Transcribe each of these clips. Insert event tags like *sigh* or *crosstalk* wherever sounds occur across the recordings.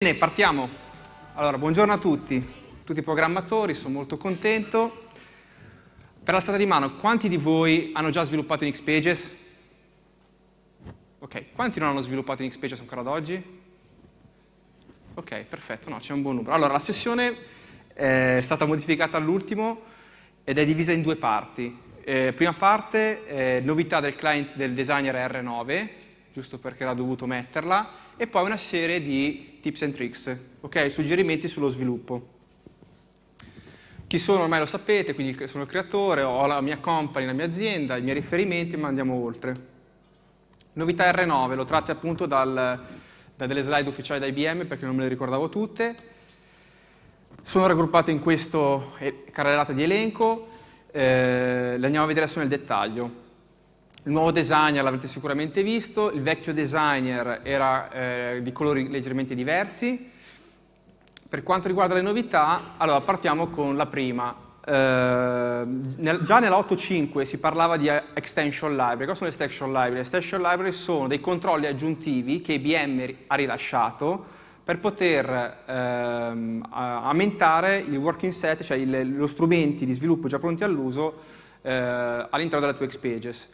Bene, partiamo. Allora, buongiorno a tutti, tutti i programmatori, sono molto contento. Per l'alzata di mano, quanti di voi hanno già sviluppato in Xpages? Ok, quanti non hanno sviluppato in Xpages ancora ad oggi? Ok, perfetto, no, c'è un buon numero. Allora, la sessione eh, è stata modificata all'ultimo ed è divisa in due parti. Eh, prima parte, eh, novità del client del designer R9, giusto perché l'ha dovuto metterla, e poi una serie di tips and tricks, ok? suggerimenti sullo sviluppo. Chi sono ormai lo sapete, quindi sono il creatore, ho la mia company, la mia azienda, i miei riferimenti, ma andiamo oltre. Novità R9, lo tratte appunto dal, da delle slide ufficiali da IBM perché non me le ricordavo tutte. Sono raggruppate in questo carrellata di elenco, eh, le andiamo a vedere adesso nel dettaglio. Il nuovo designer l'avete sicuramente visto, il vecchio designer era eh, di colori leggermente diversi. Per quanto riguarda le novità, allora partiamo con la prima. Eh, nel, già nella 8.5 si parlava di eh, extension library. Cosa sono le extension library? Le extension library sono dei controlli aggiuntivi che IBM ha rilasciato per poter ehm, aumentare il working set, cioè i strumenti di sviluppo già pronti all'uso eh, all'interno della tua X Pages.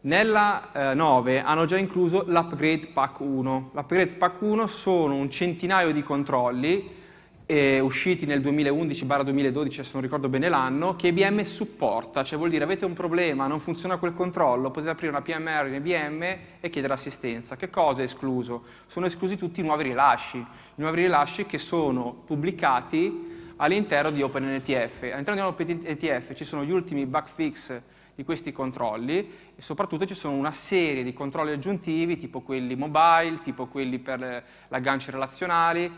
Nella eh, 9 hanno già incluso l'upgrade pack 1. L'upgrade pack 1 sono un centinaio di controlli eh, usciti nel 2011-2012, se non ricordo bene l'anno, che IBM supporta, cioè vuol dire avete un problema, non funziona quel controllo, potete aprire una PMR in IBM e chiedere assistenza. Che cosa è escluso? Sono esclusi tutti i nuovi rilasci, i nuovi rilasci che sono pubblicati all'interno di OpenNTF. All'interno di OpenNTF ci sono gli ultimi bug fix di questi controlli e soprattutto ci sono una serie di controlli aggiuntivi tipo quelli mobile, tipo quelli per eh, l'aggancio relazionali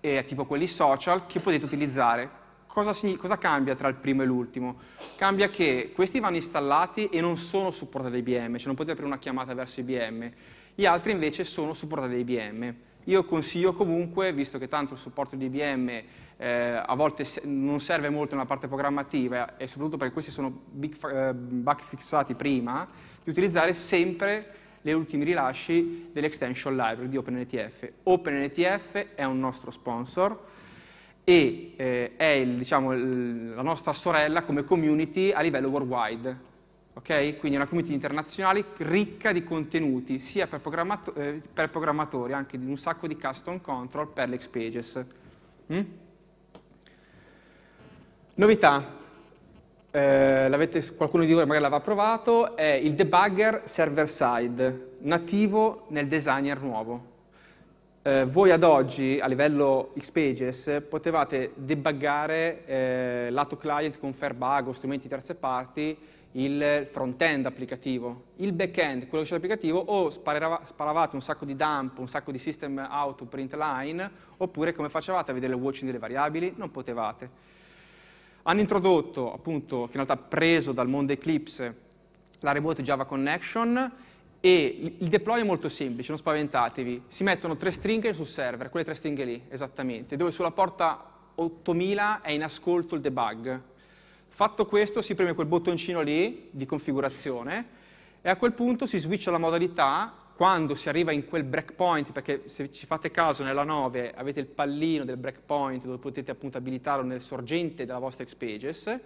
e eh, tipo quelli social che potete utilizzare. Cosa, cosa cambia tra il primo e l'ultimo? Cambia che questi vanno installati e non sono supportati da IBM, cioè non potete aprire una chiamata verso IBM, gli altri invece sono supportati da IBM. Io consiglio comunque, visto che tanto il supporto di IBM eh, a volte non serve molto nella parte programmativa e soprattutto perché questi sono big, eh, bug fissati prima, di utilizzare sempre le ultimi rilasci dell'extension library di OpenNTF. OpenNTF è un nostro sponsor e eh, è il, diciamo, il, la nostra sorella come community a livello worldwide. Okay? Quindi è una community internazionale ricca di contenuti, sia per, programmato eh, per programmatori, anche di un sacco di custom control per l'ex pages. Mm? Novità, eh, qualcuno di voi magari l'aveva provato, è il debugger server-side, nativo nel designer nuovo. Eh, voi ad oggi, a livello Xpages, potevate debuggare eh, lato client con Fairbug o strumenti terze parti il front-end applicativo, il back-end, quello che c'è l'applicativo, o sparavate un sacco di dump, un sacco di system out print line, oppure come facevate a vedere il watching delle variabili? Non potevate. Hanno introdotto, appunto, che in realtà preso dal mondo Eclipse, la Remote Java Connection e il deploy è molto semplice, non spaventatevi. Si mettono tre stringhe sul server, quelle tre stringhe lì, esattamente, dove sulla porta 8000 è in ascolto il debug. Fatto questo si preme quel bottoncino lì di configurazione e a quel punto si switcha la modalità quando si arriva in quel breakpoint, perché se ci fate caso nella 9 avete il pallino del breakpoint dove potete appunto abilitarlo nel sorgente della vostra Xpages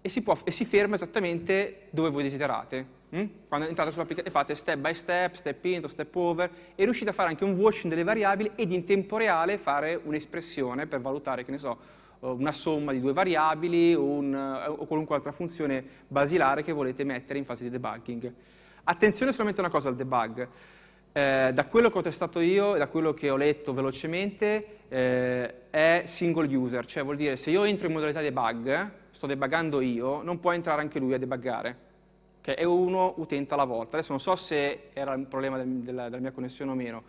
e si, può, e si ferma esattamente dove voi desiderate. Hm? Quando entrate sull'applicazione fate step by step, step into, step over e riuscite a fare anche un watching delle variabili ed in tempo reale fare un'espressione per valutare, che ne so, eh, una somma di due variabili un, eh, o qualunque altra funzione basilare che volete mettere in fase di debugging. Attenzione solamente a una cosa al debug. Eh, da quello che ho testato io e da quello che ho letto velocemente eh, è single user, cioè vuol dire se io entro in modalità debug, sto debuggando io, non può entrare anche lui a debuggare. Okay? È uno utente alla volta. Adesso non so se era un problema del, della, della, mia connessione o meno.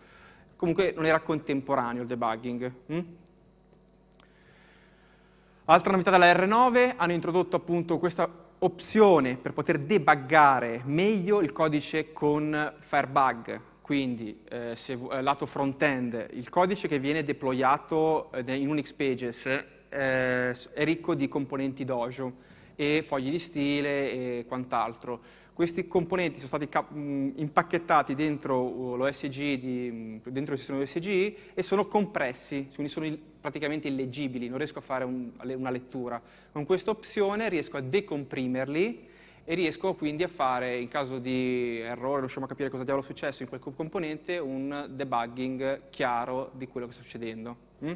Comunque non era contemporaneo il debugging. Mm? Altra novità della R9, hanno introdotto appunto questa opzione per poter debuggare meglio il codice con Firebug, quindi eh, se, eh, lato front-end, il codice che viene deployato eh, in Unix Pages eh, è ricco di componenti dojo e fogli di stile e quant'altro questi componenti sono stati mm, impacchettati dentro, uh, l'OSG, mm, dentro, il sistema OSGI e sono compressi, quindi sono praticamente illeggibili, non riesco a fare un, una lettura. Con questa opzione riesco a decomprimerli e riesco quindi a fare, in caso di errore, riusciamo a capire cosa diavolo è successo in quel componente, un debugging chiaro di quello che sta succedendo. Mm?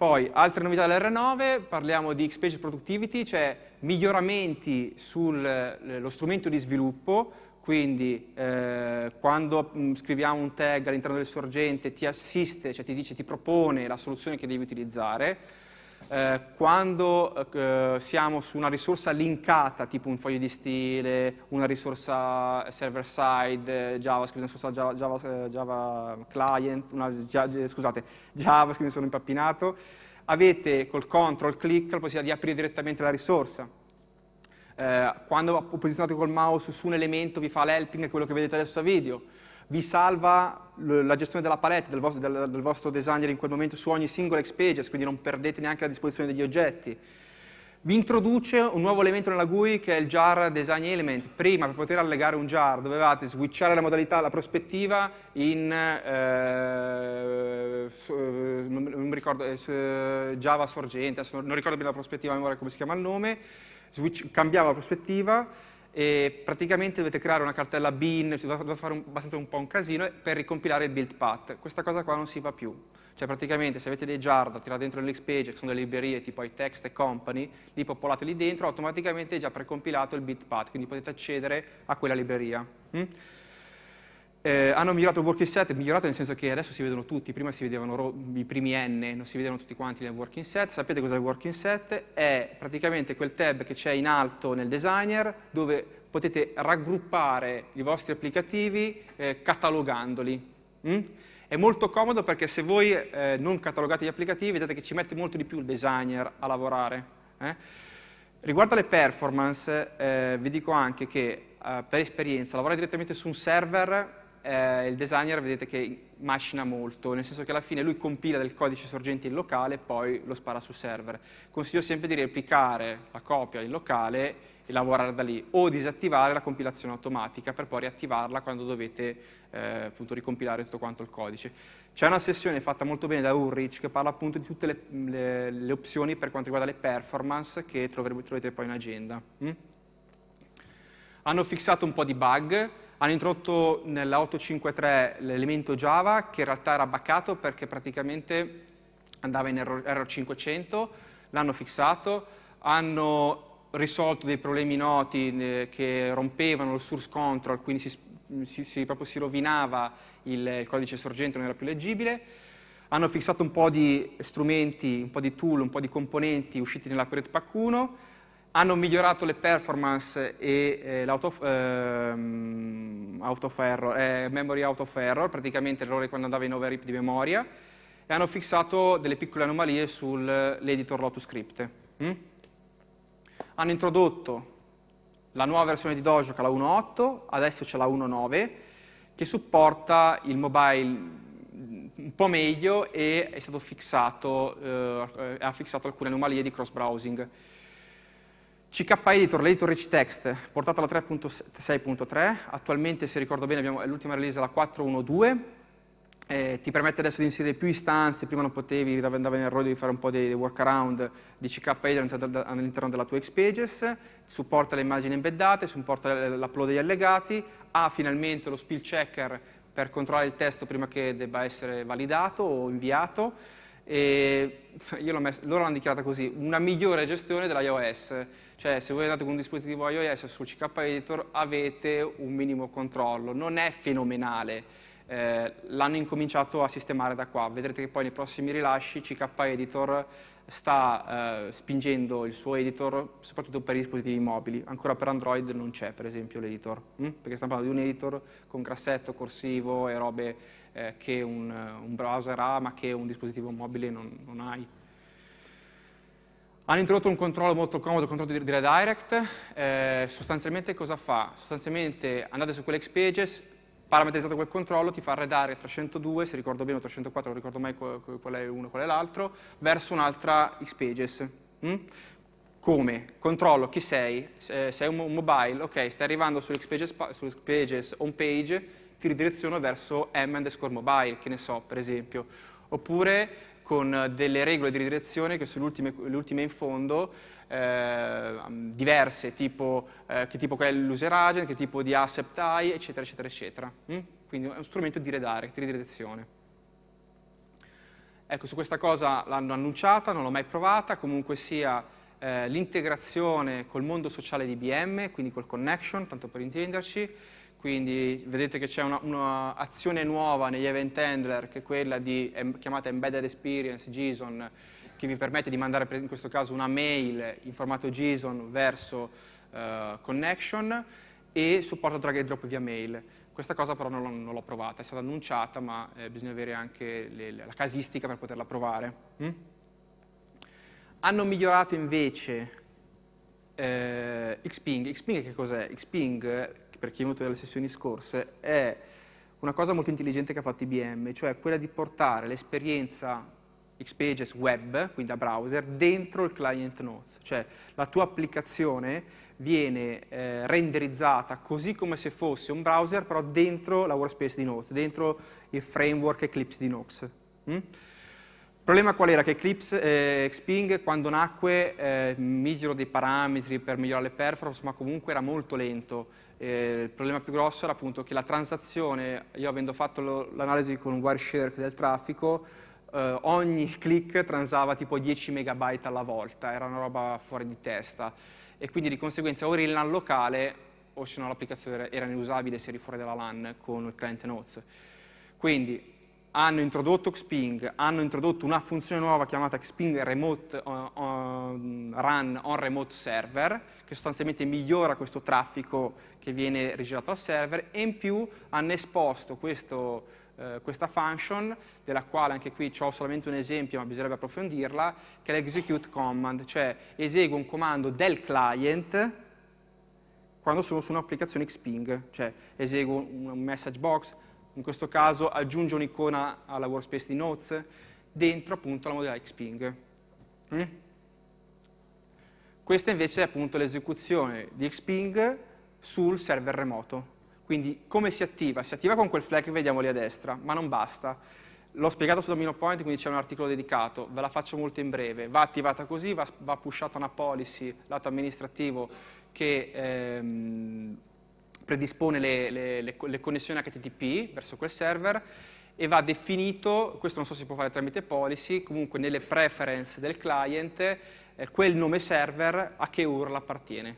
Poi, altre novità dell'R9, parliamo di Xpage Productivity, cioè miglioramenti sullo eh, strumento di sviluppo, quindi eh, quando mh, mm, scriviamo un tag all'interno del sorgente ti assiste, cioè ti dice, ti propone la soluzione che devi utilizzare, eh, quando eh, siamo su una risorsa linkata, tipo un foglio di stile, una risorsa server side, eh, JavaScript, una risorsa Java, Java eh, client, una, scusate, JavaScript, mi sono impappinato, avete col control click la possibilità di aprire direttamente la risorsa. Eh, quando posizionate col mouse su un elemento vi fa l'helping, quello che vedete adesso a video vi salva la gestione della palette del vostro, del, del vostro, designer in quel momento su ogni singola X-Pages, quindi non perdete neanche la disposizione degli oggetti. Vi introduce un nuovo elemento nella GUI che è il jar design element. Prima, per poter allegare un jar, dovevate switchare la modalità, la prospettiva in, eh, eh non ricordo, eh, su, Java sorgente, non ricordo bene la prospettiva, a memoria come si chiama il nome, switch, cambiava la prospettiva, e praticamente dovete creare una cartella bin, dovete fare un, abbastanza un po' un casino eh, per ricompilare il build path. Questa cosa qua non si fa più. Cioè praticamente se avete dei jar da tirare dentro nell'X che sono delle librerie tipo i text e company, li popolate lì dentro, automaticamente è già precompilato il build path, quindi potete accedere a quella libreria. Mm? Eh, hanno migliorato il working set, migliorato nel senso che adesso si vedono tutti, prima si vedevano i primi n, non si vedevano tutti quanti nel working set. Sapete cos'è il working set? È praticamente quel tab che c'è in alto nel designer dove potete raggruppare i vostri applicativi eh, catalogandoli. Mm? È molto comodo perché se voi eh, non catalogate gli applicativi vedete che ci mette molto di più il designer a lavorare. Eh? Riguardo alle performance, eh, vi dico anche che eh, per esperienza lavorare direttamente su un server eh, il designer vedete che macina molto, nel senso che alla fine lui compila del codice sorgente in locale e poi lo spara su server. Consiglio sempre di replicare la copia in locale e lavorare da lì, o disattivare la compilazione automatica per poi riattivarla quando dovete eh, appunto ricompilare tutto quanto il codice. C'è una sessione fatta molto bene da Ulrich che parla appunto di tutte le, le, le opzioni per quanto riguarda le performance che troverete poi in agenda. Mm? Hanno fissato un po' di bug, hanno introdotto nella 853 l'elemento Java che in realtà era baccato perché praticamente andava in error, 500, l'hanno fissato, hanno risolto dei problemi noti eh, che rompevano il source control, quindi si, si, si, proprio si rovinava il, il codice sorgente, non era più leggibile. Hanno fissato un po' di strumenti, un po' di tool, un po' di componenti usciti nella period Pack 1 hanno migliorato le performance e eh, ehm, error, eh, memory out of error, praticamente l'errore quando andava in overrip di memoria, e hanno fissato delle piccole anomalie sull'editor Lotus Script. Mm? Hanno introdotto la nuova versione di Dojo Dojoca, la 1.8, adesso c'è la 1.9, che supporta il mobile un po' meglio e è stato fissato, eh, eh ha fissato alcune anomalie di cross-browsing. CK editor, l'editor rich text, portato alla 3.6.3, attualmente se ricordo bene abbiamo, l'ultima release è la 4.1.2, eh, ti permette adesso di inserire più istanze, prima non potevi, andavi in errore, di fare un po' di, dei workaround di CK Editor all'interno della tua Xpages, supporta le immagini embeddate, supporta l'upload degli allegati, ha finalmente lo spill checker per controllare il testo prima che debba essere validato o inviato, e *laughs* messo, loro l'hanno dichiarata così, una migliore gestione dell'iOS, cioè se voi andate con un dispositivo iOS sul CK Editor avete un minimo controllo, non è fenomenale, eh, l'hanno incominciato a sistemare da qua, vedrete che poi nei prossimi rilasci CK Editor sta eh, spingendo il suo editor soprattutto per i dispositivi mobili, ancora per Android non c'è per esempio l'editor, hm? perché stiamo parlando di un editor con grassetto, corsivo e robe eh, che un, eh, un, browser ha ma che un dispositivo mobile non, non hai. Hanno introdotto un controllo molto comodo, il controllo di redirect, eh, sostanzialmente cosa fa? Sostanzialmente andate su quell'ex pages, parametrizzato quel controllo, ti fa redare 302, se ricordo bene, o 304, non ricordo mai qual è uno e qual è l'altro, verso un'altra Xpages. Mm? Come? Controllo chi sei, sei un mobile, ok, stai arrivando sull'Xpages sull pages home page, ti ridireziono verso M underscore mobile, che ne so, per esempio. Oppure con delle regole di ridirezione che sono le ultime, in fondo, eh, diverse, tipo eh, che tipo è l'user agent, che tipo di asset hai, eccetera, eccetera, eccetera. Mm? Quindi è uno strumento di redare, di ridirezione. Ecco, su questa cosa l'hanno annunciata, non l'ho mai provata, comunque sia eh, l'integrazione col mondo sociale di IBM, quindi col connection, tanto per intenderci, quindi vedete che c'è un'azione nuova negli event handler che è quella di, è chiamata Embedded Experience JSON, che vi permette di mandare in questo caso una mail in formato JSON verso eh, connection e supporto drag and drop via mail. Questa cosa però non, l'ho provata, è stata annunciata ma eh, bisogna avere anche le, la casistica per poterla provare. Mm? Hanno migliorato invece eh, Xping. Xping che cos'è? Xping, per chi è venuto dalle sessioni scorse, è una cosa molto intelligente che ha fatto IBM, cioè quella di portare l'esperienza Xpages web, quindi da browser, dentro il client notes, cioè la tua applicazione viene eh, renderizzata così come se fosse un browser, però dentro la workspace di Notes, dentro il framework Eclipse di Nox. Mm? Il problema qual era? Che Eclipse, eh, Xping quando nacque eh, misero dei parametri per migliorare le performance, ma comunque era molto lento. Eh, il problema più grosso era appunto che la transazione, io avendo fatto l'analisi con un Wireshark del traffico, eh, ogni click transava tipo 10 megabyte alla volta, era una roba fuori di testa. E quindi di conseguenza o eri in LAN locale o se no l'applicazione era inusabile se eri fuori dalla LAN con il client notes. Quindi hanno introdotto Xping, hanno introdotto una funzione nuova chiamata Xping Remote on, eh, on, eh, Run on Remote Server, che sostanzialmente migliora questo traffico che viene rigirato al server, e in più hanno esposto questo, eh, questa function, della quale anche qui ho solamente un esempio, ma bisognerebbe approfondirla, che è l'execute command, cioè eseguo un comando del client quando sono su un'applicazione Xping, cioè eseguo un message box, in questo caso aggiunge un'icona alla workspace di Notes dentro appunto la modella Xping. Mm? Questa invece è appunto l'esecuzione di Xping sul server remoto. Quindi come si attiva? Si attiva con quel flag che vediamo lì a destra, ma non basta. L'ho spiegato su Domino Point, quindi c'è un articolo dedicato, ve la faccio molto in breve. Va attivata così, va, va pushata una policy, lato amministrativo, che ehm, predispone le, le, le, le connessioni HTTP verso quel server e va definito, questo non so se si può fare tramite policy, comunque nelle preference del client, eh, quel nome server a che URL appartiene.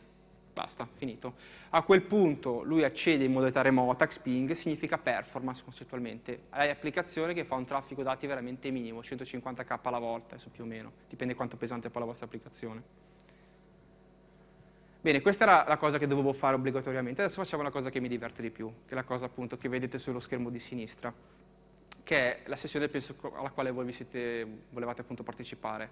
Basta, finito. A quel punto lui accede in modalità remota, Xping, significa performance concettualmente. Hai applicazione che fa un traffico dati veramente minimo, 150k alla volta, adesso più o meno, dipende quanto pesante è poi la vostra applicazione. Bene, questa era la cosa che dovevo fare obbligatoriamente. Adesso facciamo la cosa che mi diverte di più, che è la cosa appunto che vedete sullo schermo di sinistra, che è la sessione penso, alla quale voi siete, volevate appunto partecipare.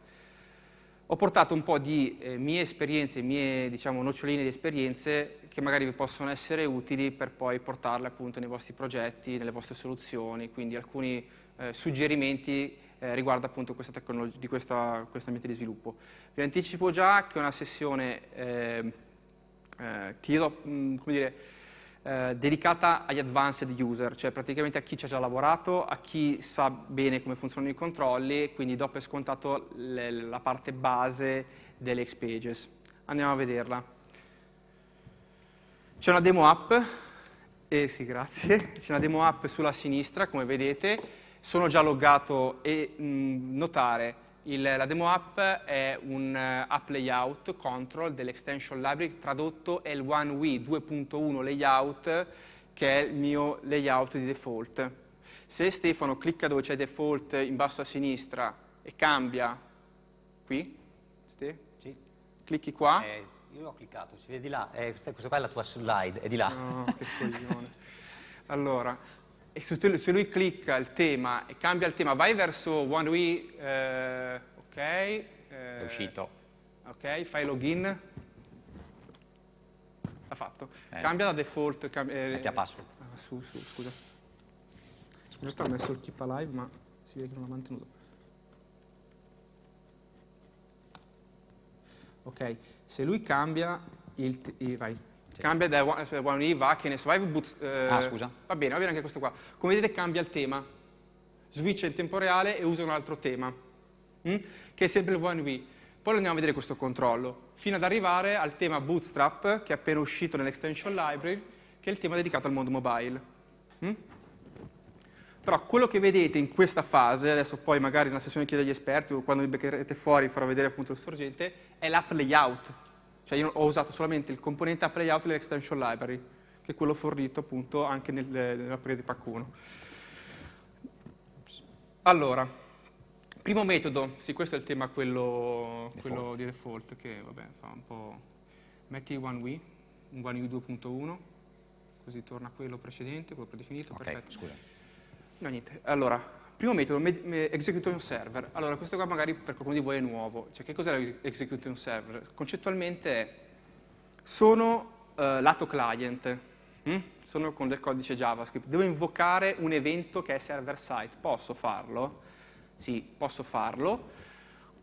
Ho portato un po' di eh, mie esperienze, mie diciamo, noccioline di esperienze che magari vi possono essere utili per poi portarle appunto nei vostri progetti, nelle vostre soluzioni, quindi alcuni eh, suggerimenti eh, riguarda appunto questa tecnologia, di questa, questo ambiente di sviluppo. Vi anticipo già che è una sessione ehm, eh, eh, che io, come dire, eh, dedicata agli advanced user, cioè praticamente a chi ci ha già lavorato, a chi sa bene come funzionano i controlli, quindi do per scontato le, la parte base delle X pages. Andiamo a vederla. C'è una demo app, eh sì grazie, c'è una demo app sulla sinistra come vedete, sono già loggato e mh, notare il, la demo app è un uh, app layout control dell'extension library, tradotto è il One OneWe 2.1 layout che è il mio layout di default. Se Stefano clicca dove c'è default in basso a sinistra e cambia qui, Ste? Sì. clicchi qua. Eh, io l'ho cliccato, si vede di là, eh, questa, questa qua è la tua slide, è di là. No, che coglione. *laughs* Allora, e se lui clicca il tema e cambia il tema, vai verso OneWee, eh, ok. Eh, è uscito. Ok, fai login. L'ha fatto. Eh. Cambia da default. Cambia, eh, Metti a password. Ah, su, su, scusa. Scusate, ho messo il keep alive, ma si vede che non l'ha mantenuto. Ok, se lui cambia il... il eh, vai, Cambia da One, aspetta, One Eve che ne Survival Boots. Eh, ah, scusa. Va bene, va bene anche questo qua. Come vedete cambia il tema. Switch in tempo reale e usa un altro tema, mh? Mm? che è sempre il One V. Poi andiamo a vedere questo controllo, fino ad arrivare al tema Bootstrap, che è appena uscito nell'Extension Library, che è il tema dedicato al mondo mobile. Mh? Mm? Però quello che vedete in questa fase, adesso poi magari nella sessione chiede agli esperti o quando vi beccherete fuori farò vedere appunto il sorgente, è l'app layout, cioè io ho usato solamente il componente app layout dell'extension library, che è quello fornito appunto anche nel, nella di pack 1. Allora, primo metodo, sì questo è il tema quello, default. quello di default, che vabbè fa un po'... Metti one UI, 2.1, così torna quello precedente, quello predefinito, okay, perfetto. scusa. No niente, allora, Primo metodo, execution server. Allora, questo qua magari per qualcuno di voi è nuovo. Cioè, che cos'è l'execution server? Concettualmente è, sono eh, lato client, hm? sono con del codice JavaScript, devo invocare un evento che è server-side. Posso farlo? Sì, posso farlo.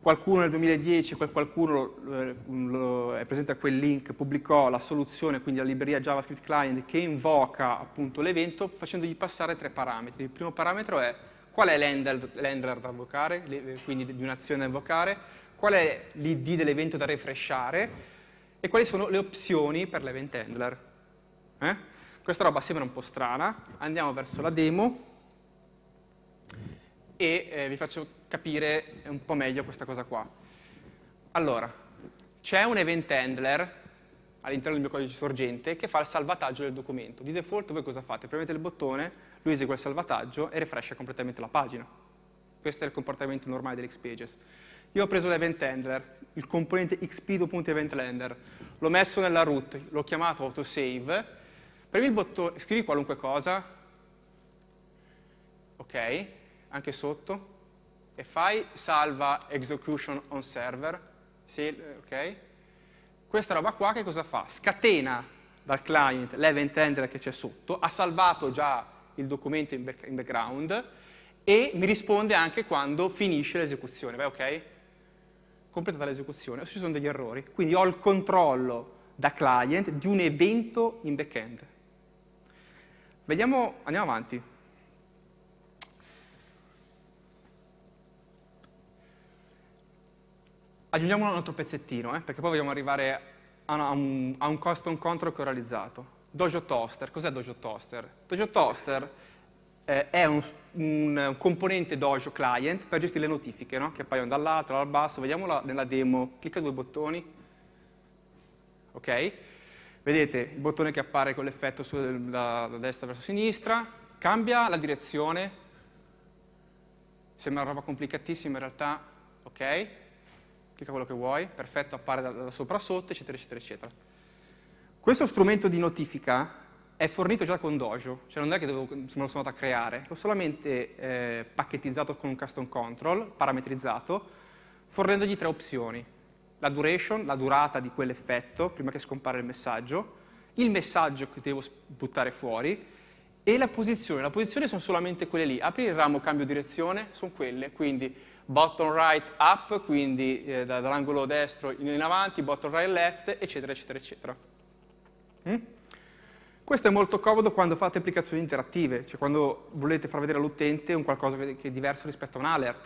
Qualcuno nel 2010, qualcuno lo, eh, lo, è presente a quel link, pubblicò la soluzione, quindi la libreria JavaScript client che invoca appunto l'evento facendogli passare tre parametri. Il primo parametro è qual è l'handler da invocare, quindi di un'azione da invocare, qual è l'id dell'evento da refreshare e quali sono le opzioni per l'event handler. Eh? Questa roba sembra un po' strana, andiamo verso la demo e eh, vi faccio capire un po' meglio questa cosa qua. Allora, c'è un event handler all'interno del mio codice sorgente che fa il salvataggio del documento. Di default voi cosa fate? Premete il bottone, lui esegue il salvataggio e refresca completamente la pagina. Questo è il comportamento normale dell'Xpages. Io ho preso l'event handler, il componente xp.eventhandler, l'ho messo nella root, l'ho chiamato autosave, premi il bottone, scrivi qualunque cosa, ok, anche sotto, e fai salva execution on server, sì, eh, ok, questa roba qua che cosa fa? Scatena dal client l'event handler che c'è sotto, ha salvato già il documento in, back in background e mi risponde anche quando finisce l'esecuzione. Beh, ok? Completata l'esecuzione, ci sono degli errori. Quindi ho il controllo da client di un evento in backend. Vediamo, andiamo avanti. Aggiungiamo un altro pezzettino, eh, perché poi vogliamo arrivare a, un, a un custom control che ho realizzato. Dojo Toaster, cos'è Dojo Toaster? Dojo Toaster eh, è un, un, componente Dojo client per gestire le notifiche, no? che appaiono dall'alto, dal basso, vediamola nella demo, clicca due bottoni, ok? Vedete il bottone che appare con l'effetto da, da destra verso sinistra, cambia la direzione, sembra una roba complicatissima in realtà, ok? clicca quello che vuoi, perfetto, appare da, da sopra a sotto, eccetera, eccetera, eccetera. Questo strumento di notifica è fornito già con Dojo, cioè non è che devo, me lo sono andato a creare, l'ho solamente eh, pacchettizzato con un custom control, parametrizzato, fornendogli tre opzioni. La duration, la durata di quell'effetto, prima che scompare il messaggio, il messaggio che devo buttare fuori e la posizione. La posizione sono solamente quelle lì. Apri il ramo, cambio direzione, sono quelle. Quindi bottom right up, quindi eh, dall'angolo destro in avanti, bottom right left, eccetera, eccetera, eccetera. Mm? Questo è molto comodo quando fate applicazioni interattive, cioè quando volete far vedere all'utente un qualcosa che è diverso rispetto a un alert.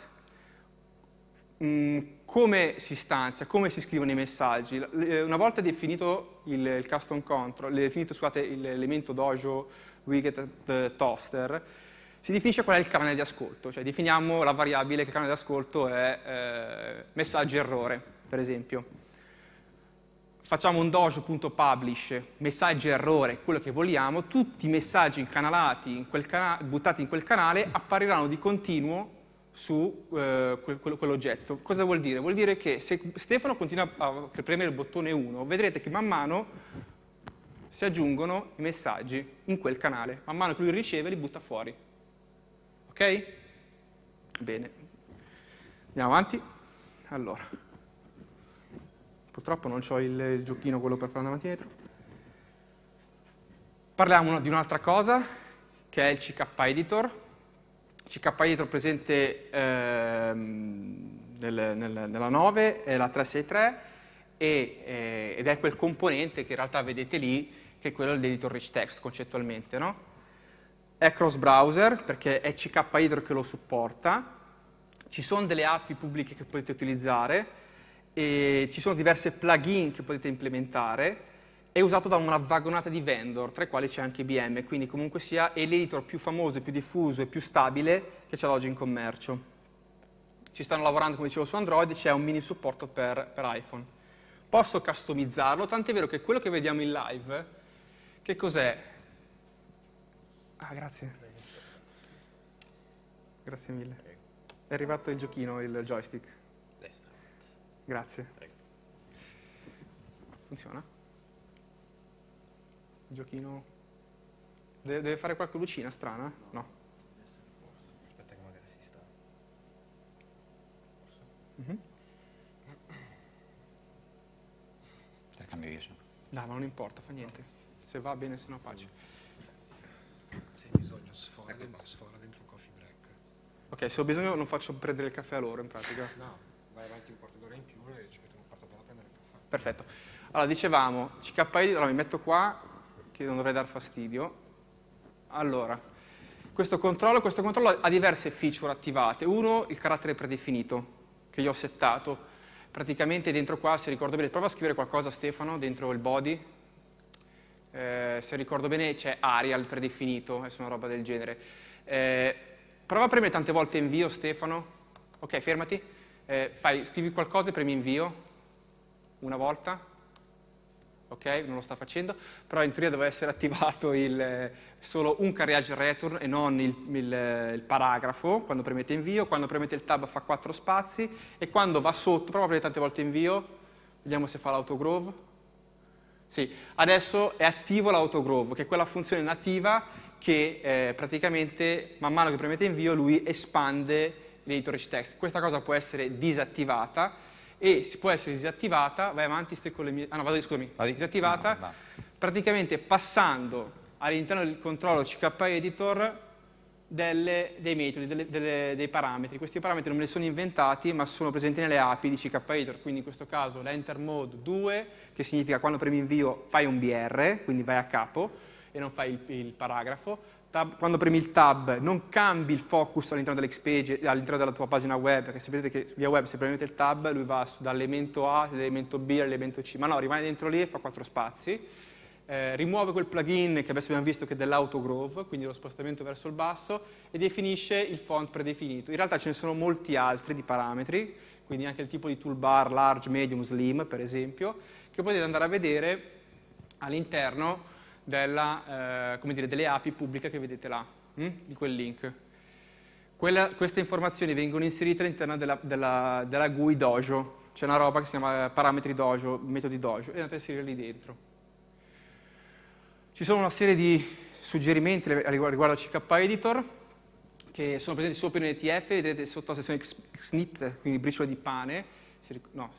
Mm, come si stanzia, come si scrivono i messaggi? Una volta definito il, il custom control, definito, scusate, l'elemento dojo widget eh, toaster, si definisce qual è il canale di ascolto, cioè definiamo la variabile che il canale di ascolto è eh, messaggio errore, per esempio. Facciamo un doge.publish, messaggio errore, quello che vogliamo, tutti i messaggi incanalati, in cana buttati in quel canale, appariranno di continuo su eh, quell'oggetto. Cosa vuol dire? Vuol dire che se Stefano continua a premere il bottone 1, vedrete che man mano si aggiungono i messaggi in quel canale. Man mano che lui riceve li butta fuori. Ok? Bene, andiamo avanti. Allora, purtroppo non ho il, il giochino quello per fare avanti e dietro. Parliamo di un'altra cosa che è il CK Editor. CK Editor presente ehm, nel, nel, nella 9 è la 363 e, eh, ed è quel componente che in realtà vedete lì che è quello dell'editor rich text concettualmente, no? è cross browser perché è CK Hydro che lo supporta, ci sono delle api pubbliche che potete utilizzare e ci sono diverse plugin che potete implementare, è usato da una vagonata di vendor, tra i quali c'è anche IBM, quindi comunque sia l'editor più famoso, più diffuso e più stabile che c'è ad oggi in commercio. Ci stanno lavorando, come dicevo, su Android, c'è un mini supporto per, per iPhone. Posso customizzarlo, tant'è vero che quello che vediamo in live, che cos'è? Ah, grazie. Grazie mille. Prego. È arrivato il giochino, il joystick. Destra. Grazie. Prego. Funziona? Il giochino... Deve, deve, fare qualche lucina strana? No. no. Aspetta che magari si sta... Forse. Mm -hmm. cambio io sempre. No, ma non importa, fa niente. Se va bene, se no pace sfora, ecco dentro, sfora dentro un coffee break. Ok, se ho bisogno non faccio prendere il caffè a loro in pratica. no, vai avanti un quarto d'ora in più e ci mettiamo un quarto d'ora a prendere il caffè. Perfetto. Allora, dicevamo, CKI, allora mi metto qua, che non dovrei dar fastidio. Allora, questo controllo, questo controllo ha diverse feature attivate. Uno, il carattere predefinito, che io ho settato. Praticamente dentro qua, se ricordo bene, prova a scrivere qualcosa Stefano, dentro il body, eh, se ricordo bene c'è Arial predefinito, adesso una roba del genere. Eh, prova a premere tante volte invio Stefano. Ok, fermati. Eh, fai, scrivi qualcosa e premi invio. Una volta. Ok, non lo sta facendo. Però in teoria deve essere attivato il, eh, solo un carriage return e non il, il, eh, il, paragrafo quando premete invio. Quando premete il tab fa quattro spazi e quando va sotto, prova a premere tante volte invio. Vediamo se fa l'autogrove. Sì, adesso è attivo l'autogrove, che è quella funzione nativa che eh, praticamente man mano che premete invio lui espande l'editor text. Questa cosa può essere disattivata e si può essere disattivata, vai avanti, stai con le mie... Ah no, vado, scusami, Vadi? disattivata, no, no. praticamente passando all'interno del controllo CK editor delle, dei metodi, delle, delle, dei parametri. Questi parametri non me li sono inventati, ma sono presenti nelle API di CKEdor, quindi in questo caso l'enter mode 2, che significa quando premi invio fai un BR, quindi vai a capo e non fai il, il paragrafo, Tab, quando premi il tab non cambi il focus all'interno dell'ex all'interno della tua pagina web, perché sapete che via web se premete il tab lui va dall'elemento A all'elemento B all'elemento C, ma no, rimane dentro lì e fa quattro spazi eh, rimuove quel plugin che adesso abbiamo visto che è dell'autogrove, quindi lo spostamento verso il basso, e definisce il font predefinito. In realtà ce ne sono molti altri di parametri, quindi anche il tipo di toolbar, large, medium, slim, per esempio, che potete andare a vedere all'interno eh, delle api pubbliche che vedete là, hm? di quel link. Quella, queste informazioni vengono inserite all'interno della, della, della GUI Dojo, c'è una roba che si chiama eh, parametri Dojo, metodi Dojo, e andate a lì dentro. Ci sono una serie di suggerimenti riguardo al CK Editor che sono presenti sopra per l'ETF, vedrete sotto la sezione SNIT, quindi briciole di pane, no,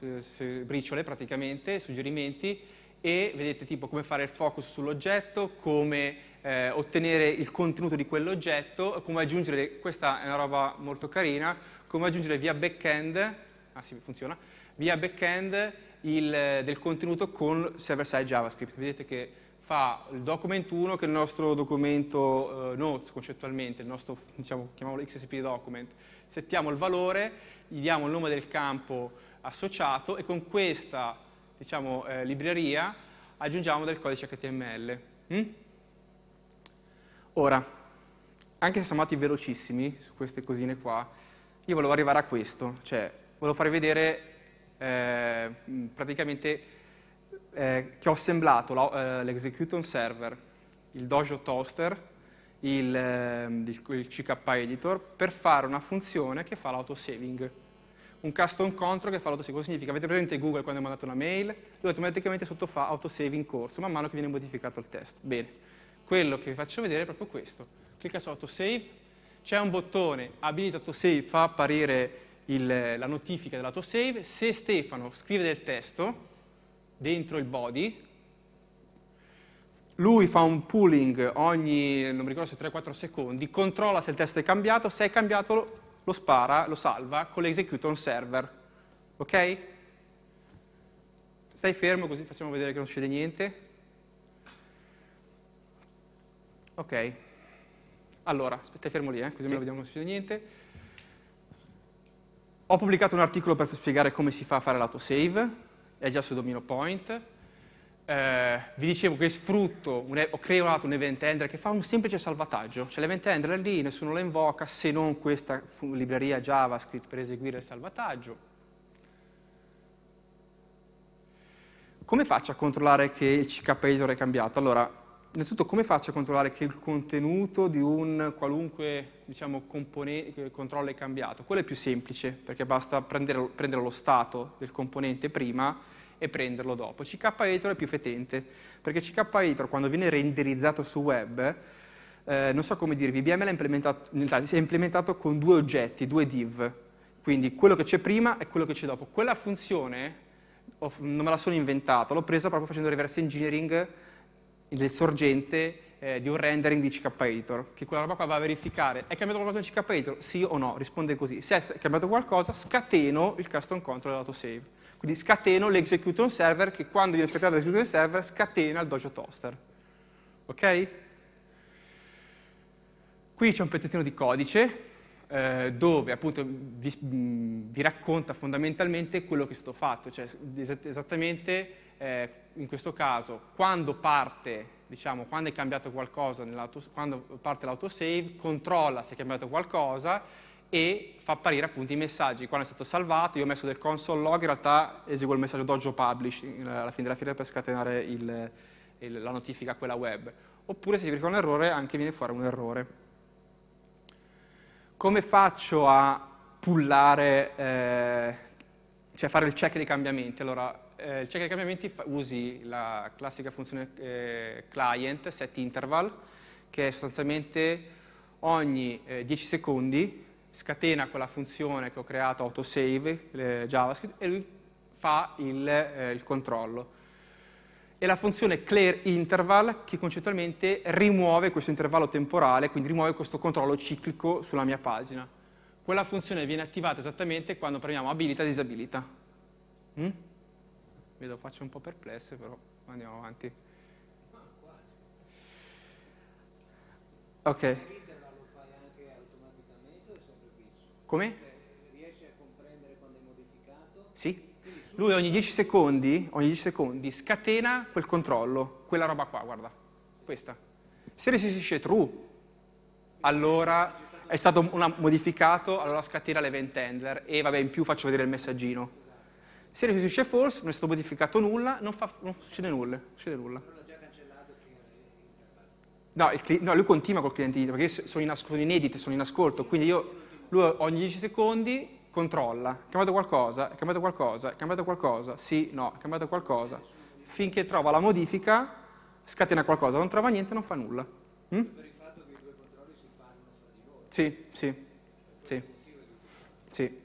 briciole praticamente, suggerimenti, e vedete tipo come fare il focus sull'oggetto, come eh, ottenere il contenuto di quell'oggetto, come aggiungere, questa è una roba molto carina, come aggiungere via backend, ah sì, funziona, via backend il, del contenuto con server-side JavaScript. Vedete che fa il document 1 che è il nostro documento eh, notes concettualmente, il nostro diciamo, chiamiamolo XSP document. Settiamo il valore, gli diamo il nome del campo associato e con questa diciamo, eh, libreria aggiungiamo del codice HTML. Mm? Ora, anche se siamo andati velocissimi su queste cosine qua, io volevo arrivare a questo, cioè volevo farvi vedere eh, praticamente eh, che ho assemblato eh, l'execution server, il dojo toaster, il, ehm, il CK editor, per fare una funzione che fa l'autosaving un custom control che fa l'autosaving. Cosa significa? Avete presente Google quando ha mandato una mail? Lui automaticamente sotto fa autosave in corso, man mano che viene modificato il test. Bene, quello che vi faccio vedere è proprio questo. Clicca su autosave, c'è un bottone, abilita autosave, fa apparire il, la notifica dell'autosave. Se Stefano scrive del testo, dentro il body, lui fa un pooling ogni, non mi ricordo se 3-4 secondi, controlla se il test è cambiato, se è cambiato lo spara, lo salva con l'execution server, ok? Stai fermo così facciamo vedere che non succede niente. Ok, allora, aspetta, fermo lì, eh, così sì. vediamo non succede niente. Ho pubblicato un articolo per spiegare come si fa a fare l'autosave, è già su domino point. Eh, vi dicevo che sfrutto, un, ho creato un event handler che fa un semplice salvataggio, C'è l'event handler lì nessuno lo invoca se non questa libreria JavaScript per eseguire il salvataggio. Come faccio a controllare che il CK editor è cambiato? Allora, innanzitutto come faccio a controllare che il contenuto di un qualunque diciamo, controllo è cambiato? Quello è più semplice, perché basta prendere, prendere lo stato del componente prima e prenderlo dopo. CK editor è più fetente, perché CK editor quando viene renderizzato su web, eh, non so come dirvi, IBM l'ha implementato, è implementato con due oggetti, due div, quindi quello che c'è prima e quello che c'è dopo. Quella funzione non me la sono inventata, l'ho presa proprio facendo reverse engineering del sorgente eh, di un rendering di CK Editor, che quella roba qua va a verificare è cambiato qualcosa in CK Editor? Sì o no? Risponde così. Se è cambiato qualcosa, scateno il custom control dell'autosave. Quindi scateno l'execution server che quando viene scatenato l'execution server scatena il dojo toaster. Ok? Qui c'è un pezzettino di codice eh, dove appunto vi, vi, racconta fondamentalmente quello che è stato fatto, cioè esattamente eh, in questo caso, quando parte, diciamo, quando è cambiato qualcosa, quando parte l'autosave, controlla se è cambiato qualcosa e fa apparire appunto i messaggi, quando è stato salvato, io ho messo del console log, in realtà eseguo il messaggio dojo publish alla fine della fila per scatenare il, il, la notifica a quella web. Oppure se verifica un errore anche viene fuori un errore. Come faccio a pullare, eh, cioè fare il check dei cambiamenti? Allora, eh, il checker cambiamenti usi la classica funzione eh, client, set interval, che è sostanzialmente ogni eh, 10 secondi scatena quella funzione che ho creato, autosave, eh, JavaScript, e lui fa il, eh, il, controllo. E la funzione clear interval che concettualmente rimuove questo intervallo temporale, quindi rimuove questo controllo ciclico sulla mia pagina. Quella funzione viene attivata esattamente quando premiamo abilita disabilita. Mm? Vedo facce un po' perplesse, però andiamo avanti. Ma quasi. Ok. Come? Riesce a comprendere quando è modificato? Sì. Lui ogni 10 secondi, ogni 10 secondi scatena quel controllo, quella roba qua, guarda, questa. Se resistisce true, allora è stato una, modificato, allora scatena l'event handler e vabbè in più faccio vedere il messaggino. Se restituisce false, non è stato modificato nulla, non, fa, non succede nulla. Succede nulla. No, il, no, lui continua col cliente edit, perché sono, in, sono inedite, sono in ascolto, quindi io, lui ogni 10 secondi controlla, è cambiato qualcosa, è cambiato qualcosa, è cambiato qualcosa, sì, no, è cambiato qualcosa, finché trova la modifica, scatena qualcosa, non trova niente, non fa nulla. Hm? Sì, sì, sì, sì.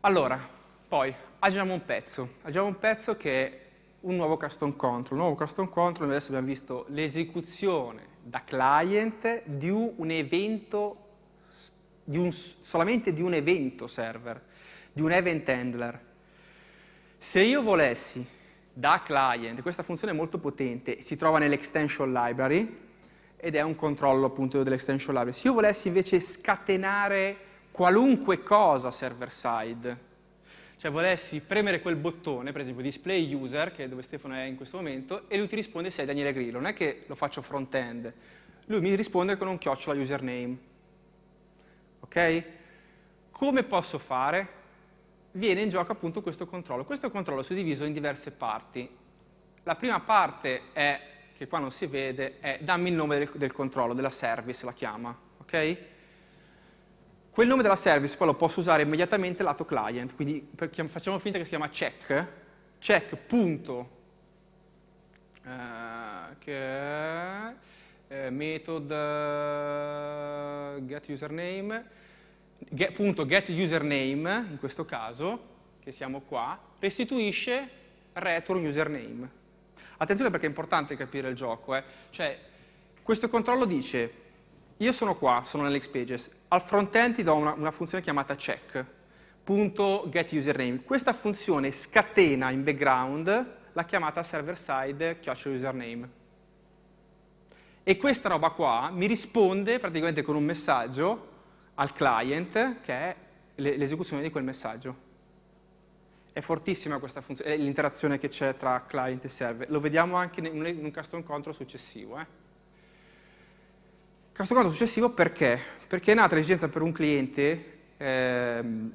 Allora, poi agiamo un pezzo, agiamo un pezzo che è un nuovo custom control. Un nuovo custom control, adesso abbiamo visto l'esecuzione da client di un evento, di un, solamente di un evento server, di un event handler. Se io volessi da client, questa funzione è molto potente, si trova nell'extension library ed è un controllo appunto dell'extension library. Se io volessi invece scatenare qualunque cosa server side, cioè volessi premere quel bottone, per esempio display user, che è dove Stefano è in questo momento, e lui ti risponde se è Daniele Grillo, non è che lo faccio front-end, lui mi risponde con un chiocciola username. Ok? Come posso fare? Viene in gioco appunto questo controllo. Questo controllo è suddiviso in diverse parti. La prima parte è, che qua non si vede, è dammi il nome del, del controllo, della service la chiama. Ok? Quel nome della service poi lo posso usare immediatamente lato client, quindi facciamo finta che si chiama check, check punto, uh, che, uh, method uh, get username, get, punto get username, in questo caso, che siamo qua, restituisce return username. Attenzione perché è importante capire il gioco, eh? cioè questo controllo dice io sono qua, sono nell'X Al front-end ti do una, una funzione chiamata check, .getUsername. Questa funzione scatena in background la chiamata server-side username. E questa roba qua mi risponde praticamente con un messaggio al client che è l'esecuzione di quel messaggio. È fortissima questa funzione, l'interazione che c'è tra client e server. Lo vediamo anche in un custom control successivo. Eh? Questo conto successivo perché? Perché è nata l'esigenza per un cliente ehm,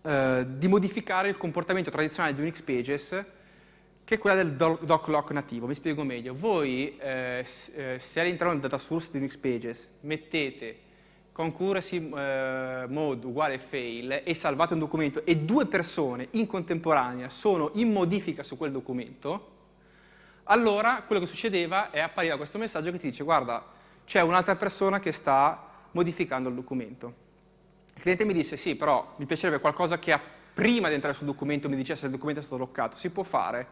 eh, di modificare il comportamento tradizionale di Unix Pages che è quella del doc lock nativo. Mi spiego meglio. Voi, eh, eh, se all'interno del data source di Unix Pages mettete concurrency eh, mode uguale fail e salvate un documento e due persone in contemporanea sono in modifica su quel documento, allora quello che succedeva è appariva questo messaggio che ti dice guarda c'è un'altra persona che sta modificando il documento. Il cliente mi dice sì, però mi piacerebbe qualcosa che prima di entrare sul documento mi dicesse se il documento è stato bloccato. Si può fare?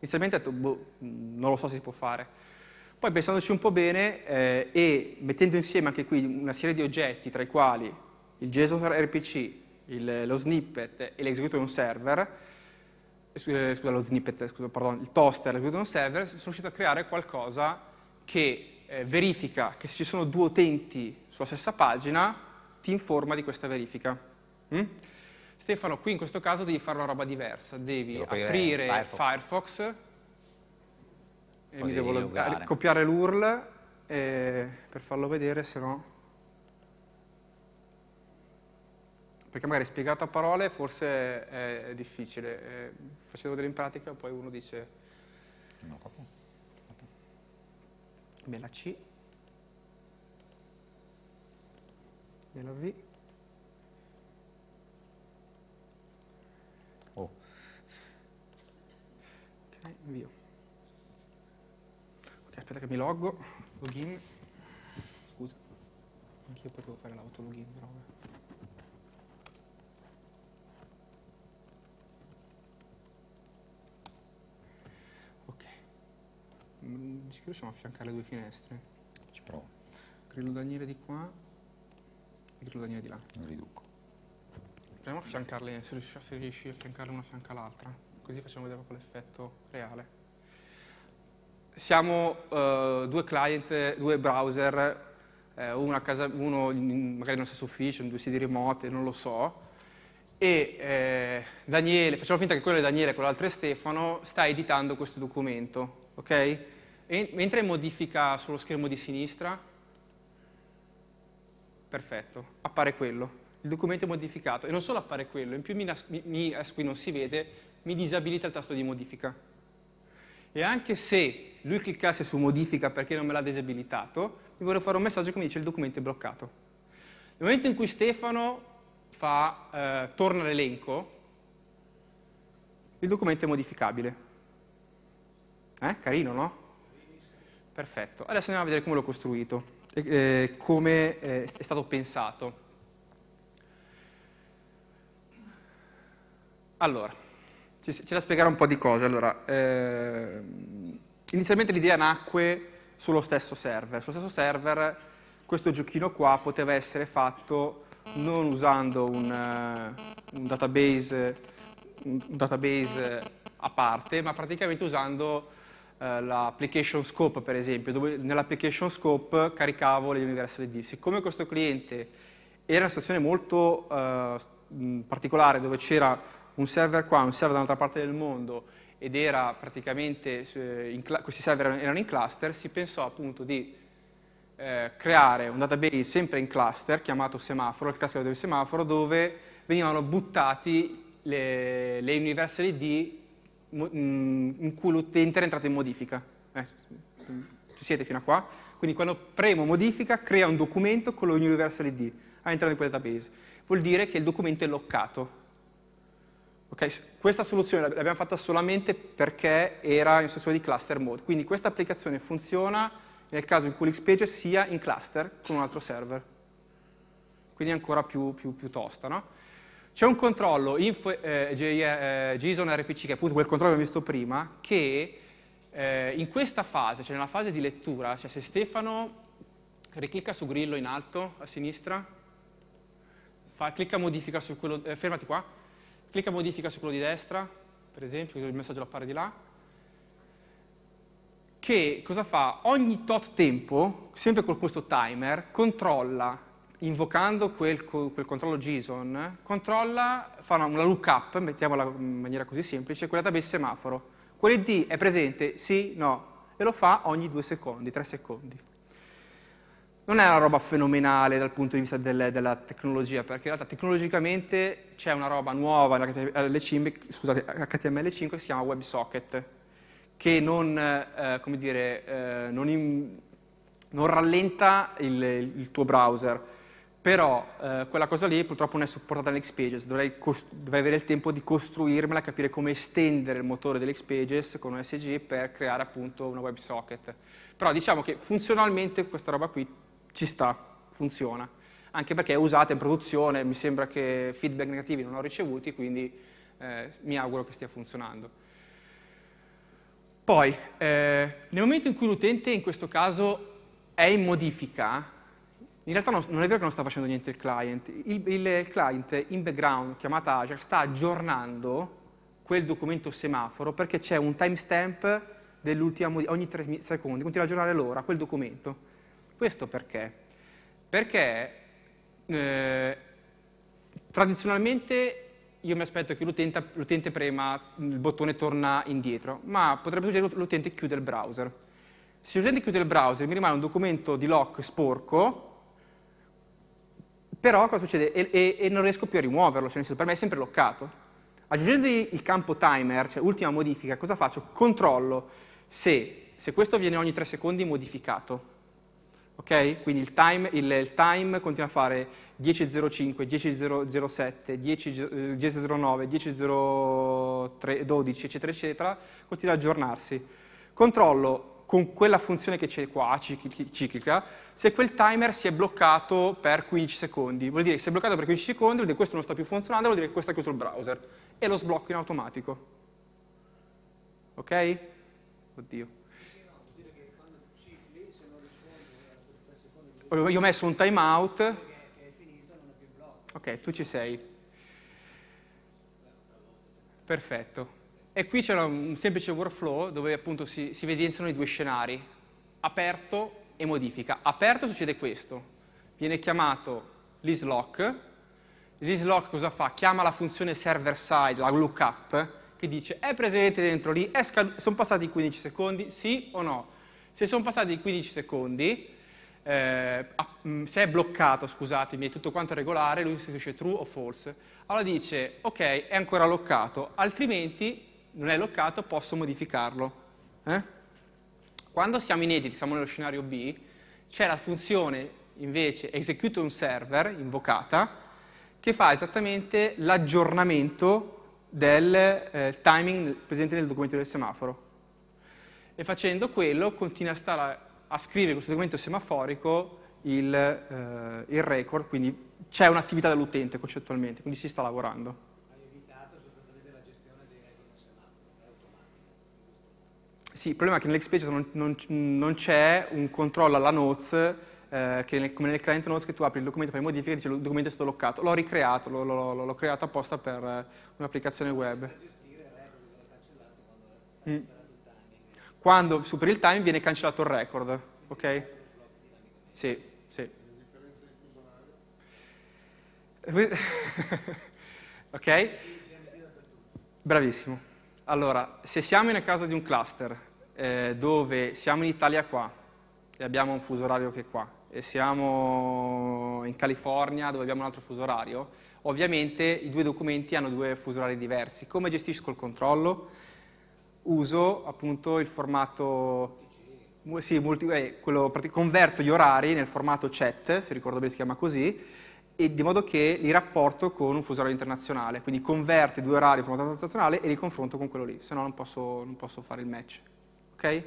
Inizialmente ho detto, boh, non lo so se si può fare. Poi pensandoci un po' bene eh, e mettendo insieme anche qui una serie di oggetti, tra i quali il JSON RPC, il, lo snippet e l'executor un server, eh, eh, scusa, lo snippet, scusa, pardon, il toaster e l'executor un server, sono riuscito a creare qualcosa che eh, verifica che se ci sono due utenti sulla stessa pagina, ti informa di questa verifica. Mm? Stefano, qui in questo caso devi fare una roba diversa, devi devo aprire, Firefox, Firefox e mi devo logare. Eh, copiare l'URL eh, per farlo vedere, se no... Perché magari spiegato a parole forse è difficile, eh, facendo vedere in pratica poi uno dice... No, me C, me V. Oh. Ok, invio. Ok, aspetta che mi loggo, login. Scusa, anch'io potevo fare l'autologin, però dici che riusciamo a affiancare le due finestre? Ci provo. Grillo Daniele di qua e grillo Daniele di là. Lo riduco. Proviamo a affiancarle, se riesci, se riesci a affiancarle una fianca all'altra, così facciamo vedere proprio l'effetto reale. Siamo uh, due client, due browser eh, uno, a casa, uno, magari nello stesso ufficio, in due sedi remote, non lo so, e eh, Daniele, facciamo finta che quello è Daniele, e quell'altro è Stefano, sta editando questo documento, ok? Entra in modifica sullo schermo di sinistra. Perfetto, appare quello. Il documento è modificato. E non solo appare quello, in più mi, mi, eh, qui non si vede, mi disabilita il tasto di modifica. E anche se lui cliccasse su modifica perché non me l'ha disabilitato, mi vorrei fare un messaggio che mi dice il documento è bloccato. Nel momento in cui Stefano fa, eh, torna all'elenco, il documento è modificabile. Eh? Carino, no? Perfetto, adesso andiamo a vedere come l'ho costruito, eh, come eh, è stato pensato. Allora, c'è da spiegare un po' di cose. Allora, eh, inizialmente l'idea nacque sullo stesso server. Sullo stesso server questo giochino qua poteva essere fatto non usando un, eh, un, database, un database a parte, ma praticamente usando eh, l'application scope, per esempio, dove nell'application scope caricavo le universe ID. Siccome questo cliente era una situazione molto eh, particolare, dove c'era un server qua, un server da un'altra parte del mondo, ed era praticamente, eh, questi server erano in cluster, si pensò appunto di eh, creare un database sempre in cluster, chiamato semaforo, il cluster del semaforo, dove venivano buttati le, le universal ID in mm, cui l'utente è entrato in modifica. Eh, ci siete fino a qua? Quindi quando premo modifica crea un documento con lo universal ID all'interno di quel database. Vuol dire che il documento è loccato. Okay? Questa soluzione l'abbiamo fatta solamente perché era in sensore di cluster mode. Quindi questa applicazione funziona nel caso in cui l'XPage sia in cluster con un altro server. Quindi è ancora più, più, più tosta. No? C'è un controllo info, eh, J, eh, JSON RPC, che è appunto quel controllo che abbiamo visto prima, che eh, in questa fase, cioè nella fase di lettura, cioè se Stefano riclicca su grillo in alto a sinistra, fa, clicca modifica su quello, eh, fermati qua, clicca modifica su quello di destra, per esempio, il messaggio appare di là, che cosa fa? Ogni tot tempo, sempre con questo timer, controlla invocando quel, quel controllo JSON, controlla, fa una, una lookup, mettiamola in maniera così semplice, quella database semaforo. Quell'ID è presente? Sì? No? E lo fa ogni due secondi, tre secondi. Non è una roba fenomenale dal punto di vista delle, della tecnologia, perché in realtà tecnologicamente c'è una roba nuova, html HTML5 che si chiama WebSocket, che non, eh, come dire, eh, non, in, non rallenta il, il tuo browser, però eh, quella cosa lì purtroppo non è supportata nell'Xpages, dovrei, dovrei, avere il tempo di costruirmela, capire come estendere il motore dell'Xpages con un SG per creare appunto una WebSocket. Però diciamo che funzionalmente questa roba qui ci sta, funziona, anche perché è usata in produzione, mi sembra che feedback negativi non ho ricevuti, quindi eh, mi auguro che stia funzionando. Poi, eh, nel momento in cui l'utente in questo caso è in modifica, in realtà non, non, è vero che non sta facendo niente il client, il, il client in background, chiamata Azure, sta aggiornando quel documento semaforo perché c'è un timestamp dell'ultimo ogni 3 secondi, continua a aggiornare l'ora, quel documento. Questo perché? Perché eh, tradizionalmente io mi aspetto che l'utente prema il bottone torna indietro, ma potrebbe succedere che l'utente chiude il browser. Se l'utente chiude il browser mi rimane un documento di lock sporco, però cosa succede? E, e, e, non riesco più a rimuoverlo, cioè nel senso per me è sempre bloccato. Aggiungendo il campo timer, cioè ultima modifica, cosa faccio? Controllo se, se questo viene ogni 3 secondi modificato. Ok? Quindi il time, il, il time, continua a fare 10.05, 10.07, 10.09, 10.12, eccetera, eccetera, continua ad aggiornarsi. Controllo con quella funzione che c'è qua, ciclica, se quel timer si è bloccato per 15 secondi. Vuol dire che se è bloccato per 15 secondi, vuol dire che questo non sta più funzionando, vuol dire che questo ha chiuso il browser. E lo sblocco in automatico. Ok? Oddio. Io ho messo un timeout. Ok, tu ci sei. Perfetto. E qui c'era un semplice workflow dove appunto si, si evidenziano i due scenari, aperto e modifica. Aperto succede questo, viene chiamato l'islock, l'islock cosa fa? Chiama la funzione server side, la lookup, che dice è presente dentro lì, sono passati 15 secondi, sì o no? Se sono passati 15 secondi, eh, mm, se è bloccato, scusatemi, è tutto quanto regolare, lui si dice true o false. Allora dice, ok, è ancora bloccato, altrimenti non è loccato, posso modificarlo. Eh? Quando siamo in edit, siamo nello scenario B, c'è la funzione invece execute on server, invocata, che fa esattamente l'aggiornamento del eh, timing presente nel documento del semaforo. E facendo quello continua a, stare, a scrivere questo documento semaforico il, eh, il record, quindi c'è un'attività dell'utente concettualmente, quindi si sta lavorando. Sì, il problema è che nell'explicit non, non, non c'è un controllo alla notes eh, nel, come nel client notes che tu apri il documento, fai modifiche e dici il documento è stato loccato. L'ho ricreato, l'ho, creato apposta per eh, un'applicazione web. Mm. Quando superi il time viene cancellato il record, ok? Sì, sì. *laughs* ok? Bravissimo. Allora, se siamo nel caso di un cluster eh, dove siamo in Italia qua e abbiamo un fuso orario che è qua, e siamo in California dove abbiamo un altro fuso orario, ovviamente i due documenti hanno due fusi orari diversi. Come gestisco il controllo? Uso appunto il formato, sì, multi, eh, quello, converto gli orari nel formato chat, se ricordo bene si chiama così, e di modo che li rapporto con un fuso orario internazionale, quindi converto i due orari in formato internazionale e li confronto con quello lì, se no non posso, non posso fare il match. Ok?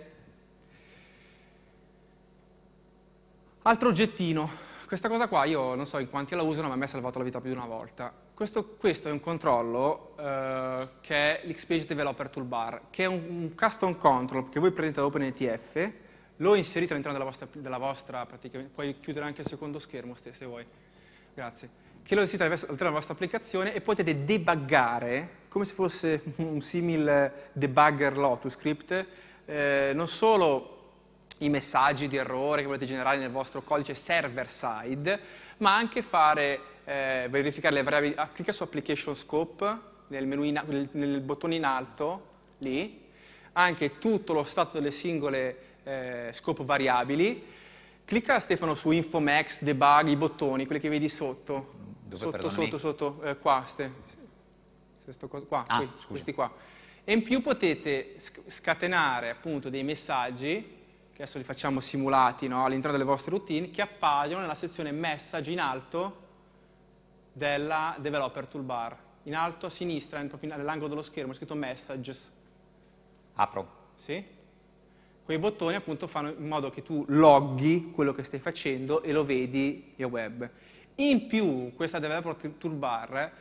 Altro oggettino. Questa cosa qua io non so in quanti la usano, ma mi ha salvato la vita più di una volta. Questo, questo è un controllo eh, che è l'Xpage Developer Toolbar, che è un, un, custom control che voi prendete da OpenETF, lo inserite all'interno della vostra, della vostra puoi chiudere anche il secondo schermo se vuoi, grazie, che lo inserite all'interno della vostra applicazione e potete debuggare, come se fosse un simile debugger Lotus Script, eh, non solo i messaggi di errore che volete generare nel vostro codice server side, ma anche fare, eh, verificare le variabili, clicca su application scope, nel, menu in, nel, bottone in alto, lì, anche tutto lo stato delle singole eh, scope variabili, clicca Stefano su info max, debug, i bottoni, quelli che vedi sotto, Dove, sotto, sotto, sotto, sotto, eh, qua, ste, qua, ah, qui, questi qua e in più potete scatenare appunto dei messaggi, che adesso li facciamo simulati no? all'interno delle vostre routine, che appaiono nella sezione message in alto della developer toolbar. In alto a sinistra, nell'angolo dello schermo, è scritto messages. Apro. Sì? Quei bottoni appunto fanno in modo che tu loghi quello che stai facendo e lo vedi via web. In più questa developer toolbar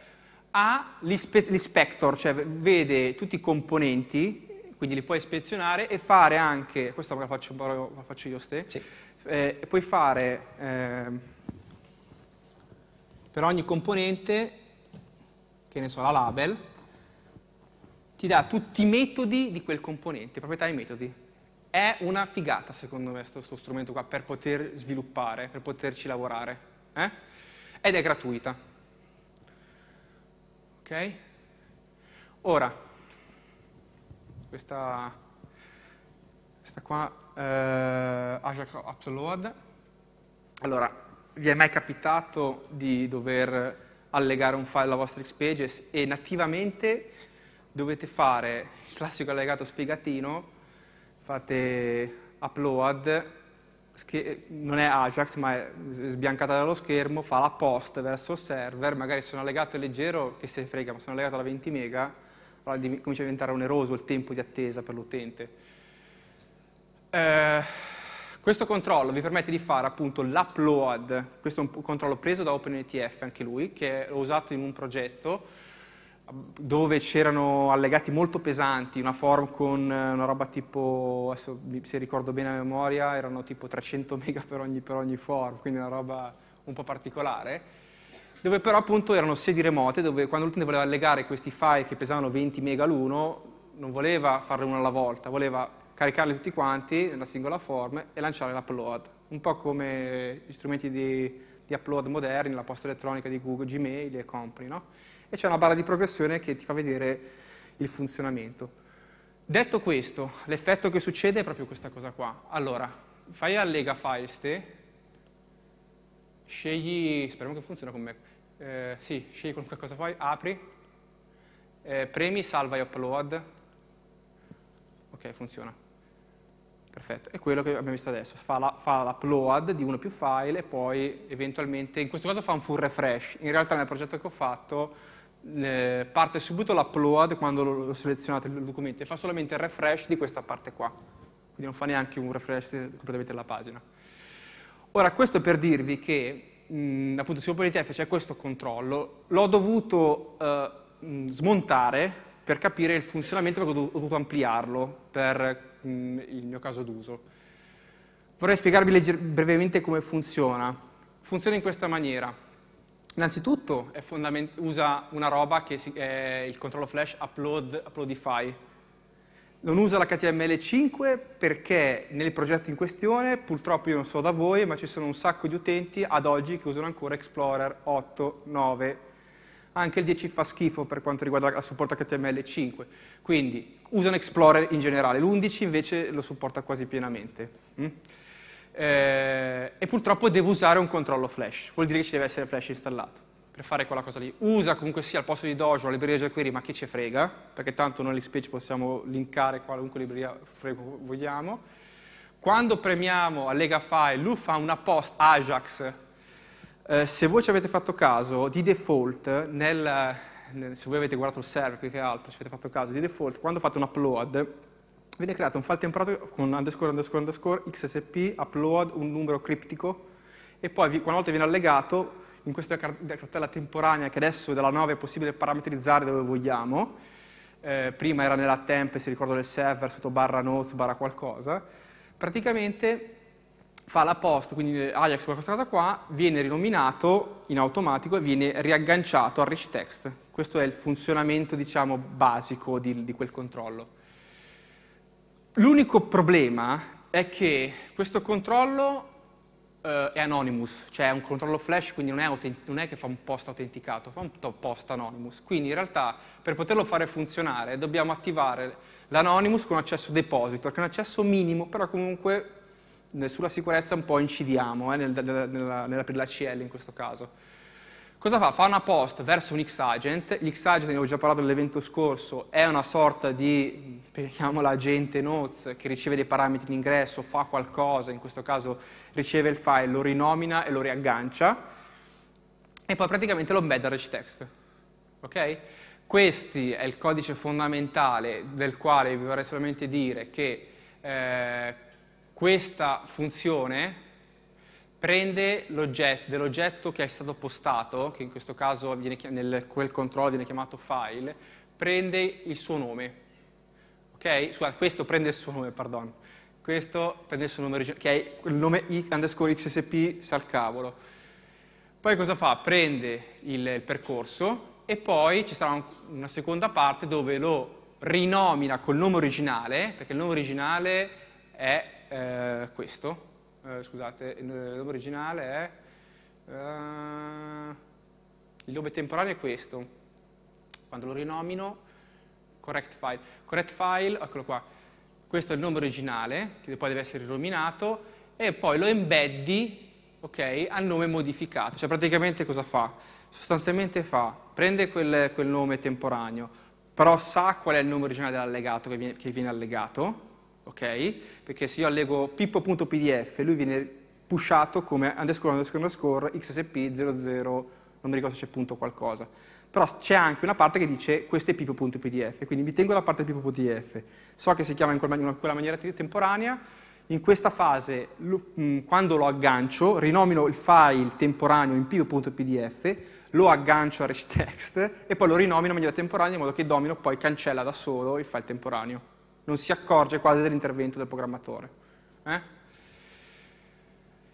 ha l'inspector, cioè vede tutti i componenti, quindi li puoi ispezionare e fare anche, questo lo faccio, la faccio io ste, sì. eh, puoi fare eh, per ogni componente, che ne so, la label, ti dà tutti i metodi di quel componente, proprietà e metodi. È una figata secondo me questo strumento qua per poter sviluppare, per poterci lavorare. Eh? Ed è gratuita. Ora, questa, questa qua, eh, Azure Upload. Allora, vi è mai capitato di dover allegare un file alla vostra Xpages Pages e nativamente dovete fare il classico allegato spiegatino, fate upload non è Ajax ma è sbiancata dallo schermo, fa la post verso il server, magari sono allegato leggero, che se frega, ma sono allegato alla 20 mega, allora comincia a diventare oneroso il tempo di attesa per l'utente. Eh, questo controllo vi permette di fare appunto l'upload, questo è un controllo preso da OpenETF anche lui, che l'ho usato in un progetto, dove c'erano allegati molto pesanti, una form con eh, una roba tipo, se ricordo bene a memoria, erano tipo 300 mega per ogni, per ogni form, quindi una roba un po' particolare, dove però appunto erano sedi remote, dove quando l'utente voleva allegare questi file che pesavano 20 mega l'uno, non voleva farle una alla volta, voleva caricarli tutti quanti nella singola form e lanciare l'upload, un po' come gli strumenti di, di upload moderni, la posta elettronica di Google, Gmail e company, no? e c'è una barra di progressione che ti fa vedere il funzionamento. Detto questo, l'effetto che succede è proprio questa cosa qua. Allora, fai allega files te, scegli, speriamo che funziona con me, eh, sì, scegli qualunque cosa fai, apri, eh, premi salva e upload, ok, funziona. Perfetto, è quello che abbiamo visto adesso, fa, la, l'upload di uno più file e poi eventualmente, in questo caso fa un full refresh, in realtà nel progetto che ho fatto eh, parte subito l'upload quando lo selezionate il documento e fa solamente il refresh di questa parte qua. Quindi non fa neanche un refresh completamente della pagina. Ora, questo per dirvi che, mh, mm, appunto, su OpenITF c'è questo controllo, l'ho dovuto eh, mm, smontare per capire il funzionamento perché ho dovuto ampliarlo per mh, mm, il mio caso d'uso. Vorrei spiegarvi brevemente come funziona. Funziona in questa maniera. Innanzitutto usa una roba che si, è il controllo flash upload, uploadify. Non usa l'HTML5 perché nel progetto in questione, purtroppo io non so da voi, ma ci sono un sacco di utenti ad oggi che usano ancora Explorer 8, 9. Anche il 10 fa schifo per quanto riguarda il supporto HTML5. Quindi usano Explorer in generale, l'11 invece lo supporta quasi pienamente. Mm? eh, e purtroppo devo usare un controllo flash, vuol dire che ci deve essere flash installato per fare quella cosa lì. Usa comunque sia al posto di Dojo la libreria jQuery, ma chi ci frega, perché tanto noi speech possiamo linkare qualunque libreria vogliamo. Quando premiamo allega file, lui fa una post Ajax. Eh, se voi ci avete fatto caso, di default, nel, nel, se voi avete guardato il server più che altro, ci avete fatto caso, di default, quando fate un upload, viene creato un file templato con underscore, underscore, underscore, xsp, upload, un numero criptico e poi una volta viene allegato in questa cartella temporanea che adesso della 9 è possibile parametrizzare dove vogliamo, eh, prima era nella temp, se ricordo del server, sotto barra notes, barra qualcosa, praticamente fa la post, quindi Ajax per questa cosa qua, viene rinominato in automatico e viene riagganciato al rich text. Questo è il funzionamento, diciamo, basico di, di quel controllo. L'unico problema è che questo controllo eh, è anonymous, cioè è un controllo flash, quindi non è, non è che fa un post autenticato, fa un post anonymous. Quindi in realtà per poterlo fare funzionare dobbiamo attivare l'anonymous con accesso depositor, che è un accesso minimo, però comunque eh, sulla sicurezza un po' incidiamo eh, nell'aprire nel, nel, nel, la CL in questo caso cosa fa? Fa una post verso un X-Agent, l'X-Agent, ne avevo già parlato nell'evento scorso, è una sorta di, chiamiamola agente notes, che riceve dei parametri in ingresso, fa qualcosa, in questo caso riceve il file, lo rinomina e lo riaggancia, e poi praticamente lo embed al rich text. Okay? Questo è il codice fondamentale del quale vi vorrei solamente dire che eh, questa funzione prende dell'oggetto che è stato postato, che in questo caso viene, nel, quel controllo viene chiamato file, prende il suo nome. Ok? Scusate, questo prende il suo nome, pardon. Questo prende il suo nome originale, che è il nome i underscore xsp sal cavolo. Poi cosa fa? Prende il, il percorso e poi ci sarà un, una seconda parte dove lo rinomina col nome originale, perché il nome originale è eh, questo, eh, scusate, il lobo originale è... Eh, il lobo temporaneo è questo. Quando lo rinomino, correct file. Correct file, eccolo qua. Questo è il nome originale, che poi deve essere rinominato, e poi lo embeddi ok, al nome modificato. Cioè praticamente cosa fa? Sostanzialmente fa, prende quel, quel nome temporaneo, però sa qual è il nome originale dell'allegato che che viene allegato, ok? Perché se io allego pippo.pdf, lui viene pushato come underscore underscore underscore xsp 00, non mi ricordo se c'è punto qualcosa. Però c'è anche una parte che dice questo è pippo.pdf, quindi mi tengo la parte pippo.pdf, so che si chiama in quella maniera temporanea, in questa fase, mm, quando lo aggancio, rinomino il file temporaneo in pip.pdf, lo aggancio a rich text e poi lo rinomino in maniera temporanea in modo che domino poi cancella da solo il file temporaneo non si accorge quasi dell'intervento del programmatore. Eh?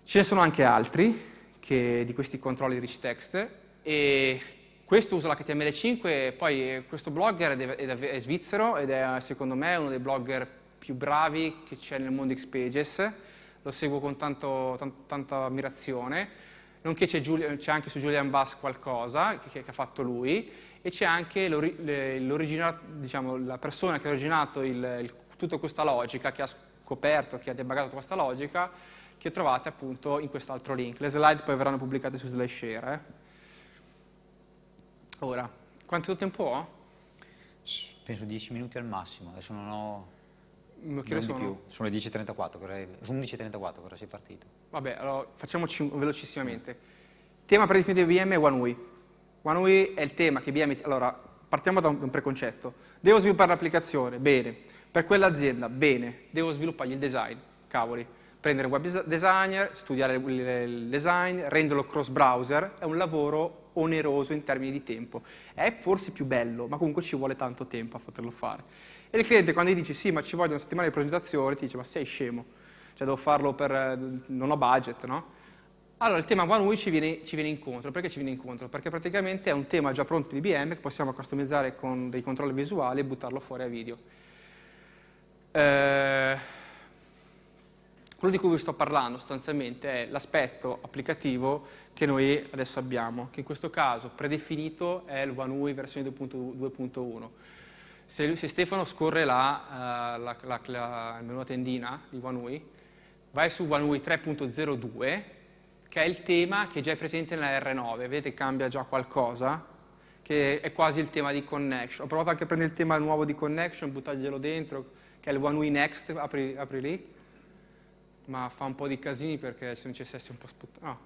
Ce ne sono anche altri che, di questi controlli di rich text e questo usa l'HTML5, poi questo blogger è, è, è, svizzero ed è secondo me uno dei blogger più bravi che c'è nel mondo Xpages, lo seguo con tanto, tanto, tanta ammirazione, nonché c'è anche su Julian Bass qualcosa che, che ha fatto lui, e c'è anche diciamo, la persona che ha originato il, il, tutta questa logica, che ha scoperto, che ha debuggato questa logica, che trovate appunto in quest'altro link. Le slide poi verranno pubblicate su SlideShare. Eh. Ora, quanto tempo ho? Penso 10 minuti al massimo, adesso non ho... Non non sono? più. sono le 10.34, sono 11.34, ora sei partito. Vabbè, allora facciamo velocissimamente. Tema per definire VM è OneWay. One Way è il tema che BM... Allora, partiamo da un preconcetto. Devo sviluppare l'applicazione, bene. Per quell'azienda, bene. Devo sviluppargli il design, cavoli. Prendere un web designer, studiare il design, renderlo cross browser, è un lavoro oneroso in termini di tempo. È forse più bello, ma comunque ci vuole tanto tempo a poterlo fare. E il cliente quando gli dici sì, ma ci voglio una settimana di progettazione, ti dice ma sei scemo, cioè devo farlo per... non ho budget, no? Allora, il tema OneWay ci viene, ci viene incontro. Perché ci viene incontro? Perché praticamente è un tema già pronto di IBM che possiamo customizzare con dei controlli visuali e buttarlo fuori a video. Eh, quello di cui vi sto parlando sostanzialmente è l'aspetto applicativo che noi adesso abbiamo, che in questo caso predefinito è il OneUI versione 2.1. Se, se, Stefano scorre la, uh, eh, la, la, la, il menu tendina di OneUI, vai su OneUI 3.02, che è il tema che già è presente nella R9, vedete cambia già qualcosa, che è quasi il tema di connection. Ho provato anche a prendere il tema nuovo di connection, buttarglielo dentro, che è il one we next, apri, apri lì, ma fa un po' di casini perché se non ci CSS un po' sputtati. Ah, no,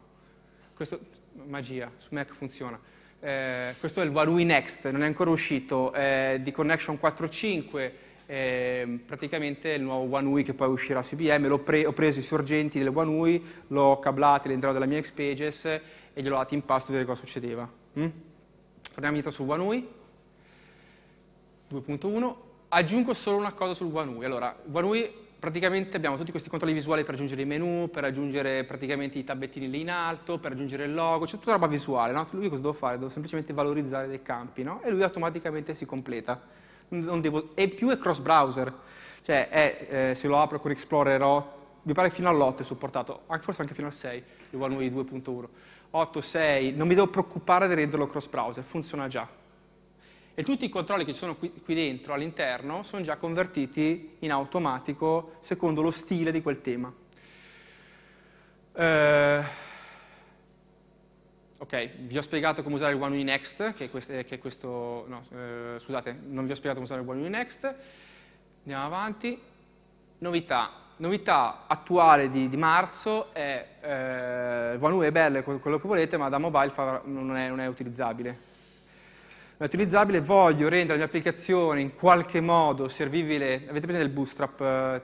questo, magia, su Mac funziona. Eh, questo è il one we next, non è ancora uscito, è di connection 4.5, eh, praticamente il nuovo One UI che poi uscirà su IBM, pre ho preso i sorgenti del One UI, l'ho cablato all'interno della mia Xpages e gliel'ho dato in pasto per vedere cosa succedeva. Mm? Torniamo indietro su One UI, 2.1, aggiungo solo una cosa sul One UI. Allora, One UI praticamente abbiamo tutti questi controlli visuali per aggiungere i menu, per aggiungere praticamente i tabbettini lì in alto, per aggiungere il logo, c'è tutta roba visuale, no? Lui cosa devo fare? Devo semplicemente valorizzare dei campi, no? E lui automaticamente si completa devo, e più è cross browser, cioè è, eh, se lo apro con Explorer 8, mi pare fino all'8 è supportato, ah, forse anche fino al 6, lo nuovi 2.1. 8, 6, non mi devo preoccupare di renderlo cross browser, funziona già. E tutti i controlli che ci sono qui, qui dentro, all'interno, sono già convertiti in automatico secondo lo stile di quel tema. Eh, Ok, vi ho spiegato come usare il one next, che è questo, eh, che è questo no, eh, scusate, non vi ho spiegato come usare il one next. Andiamo avanti. Novità. Novità attuale di, di marzo è eh, OneWeb è bello, quello che volete, ma da mobile fa, non, è, non è utilizzabile utilizzabile, voglio rendere la mia applicazione in qualche modo servibile, avete presente il bootstrap eh,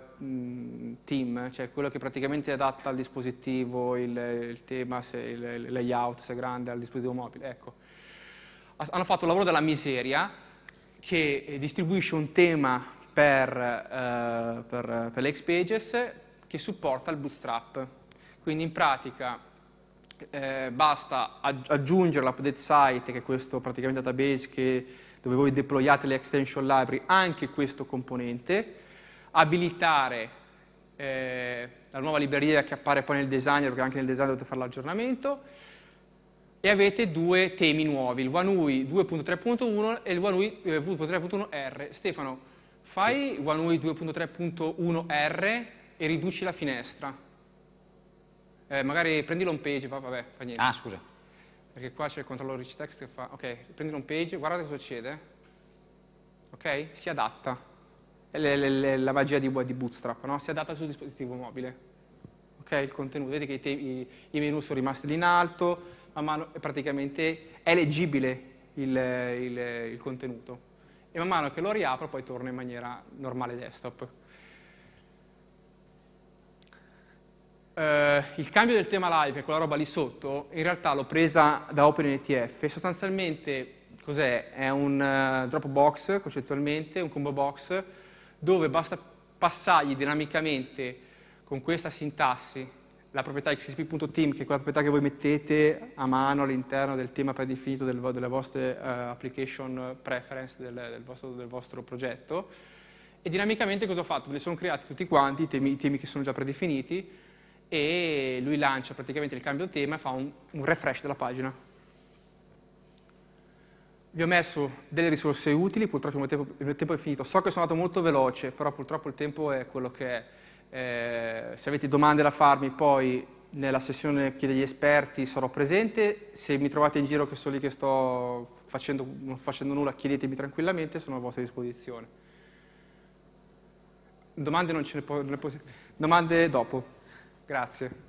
team, cioè quello che praticamente adatta al dispositivo il, il tema, se, il, il, layout, se è grande, al dispositivo mobile. Ecco. Hanno fatto il lavoro della miseria che eh, distribuisce un tema per, eh, per, per le Xpages che supporta il bootstrap. Quindi in pratica eh, basta aggiungere l'update site, che è questo praticamente database che, dove voi deployate le extension library, anche questo componente, abilitare eh, la nuova libreria che appare poi nel designer, perché anche nel design dovete fare l'aggiornamento, e avete due temi nuovi, il OneUI 2.3.1 e il OneUI 2.3.1R. Eh, Stefano, fai sì. OneUI 2.3.1R e riduci la finestra. Eh, magari prendi l'home page, va, vabbè, fa niente. Ah, scusa. Perché qua c'è il controllo rich text che fa, ok, prendi l'home page, guarda cosa succede. Ok? Si adatta le, le, la magia di, di Bootstrap, no? si adatta sul dispositivo mobile. Ok, il contenuto, vedete che i, i, menu sono rimasti lì in alto, man mano è praticamente è leggibile il, il, il contenuto e man mano che lo riapro poi torna in maniera normale desktop. Uh, il cambio del tema live, quella roba lì sotto, in realtà l'ho presa da OpenNTF sostanzialmente cos'è? È un uh, Dropbox concettualmente, un combo box dove basta passargli dinamicamente con questa sintassi la proprietà xsp.team, che è quella proprietà che voi mettete a mano all'interno del tema predefinito del, delle vostre uh, application preference del, del, vostro, del, vostro, progetto, e dinamicamente cosa ho fatto? Me ne sono creati tutti quanti, i temi, temi, che sono già predefiniti, e lui lancia praticamente il cambio tema e fa un, un refresh della pagina vi ho messo delle risorse utili, purtroppo il mio, tempo, il mio tempo, è finito. So che sono andato molto veloce, però purtroppo il tempo è quello che è. Eh, se avete domande da farmi, poi nella sessione degli esperti sarò presente. Se mi trovate in giro che sono lì che sto facendo, non facendo nulla, chiedetemi tranquillamente, sono a vostra disposizione. Domande, non ce ne po- ne po- domande dopo. Grazie.